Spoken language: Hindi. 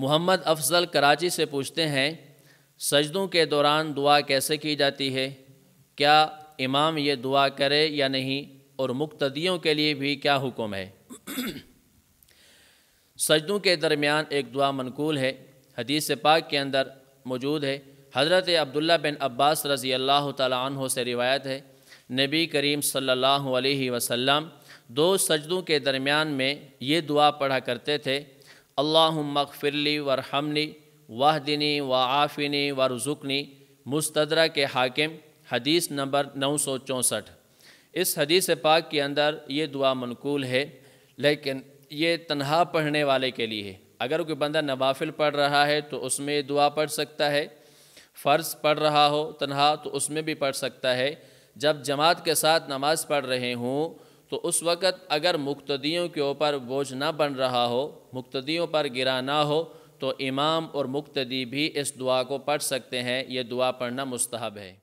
मोहम्मद अफजल कराची से पूछते हैं सजदों के दौरान दुआ कैसे की जाती है क्या इमाम ये दुआ करे या नहीं और मुक्तदियों के लिए भी क्या हुक्म है सजदों के दरमियान एक दुआ मनकूल है हदीस पाक के अंदर मौजूद है हज़रत अब्दुल्ला बिन अब्बास रज़ी अल्लाह तहों से रिवायत है नबी करीम सल्लल्लाहु अलैहि वसल्लम दो सजदों के दरमियान में ये दुआ पढ़ा करते थे अल्लाफ़िरली वरहमनी वाहदिनी व आफ़िनी व रज़ुकनी मुस्तदरा के हाकिम हदीस नंबर नौ सौ चौंसठ इस हदीस पाक के अंदर ये दुआ मनकूल है लेकिन ये तनहा पढ़ने वाले के लिए है अगर कोई बंदा नवाफिल पढ़ रहा है तो उसमें दुआ पढ़ सकता है फ़र्ज़ पढ़ रहा हो तनहा तो उसमें भी पढ़ सकता है जब जमात के साथ नमाज़ पढ़ रहे हों तो उस वक़्त अगर मुक्तदियों के ऊपर बोझ ना बन रहा हो मुक्तदियों पर गिरा ना हो तो इमाम और मुक्तदी भी इस दुआ को पढ़ सकते हैं ये दुआ पढ़ना मुस्तहब है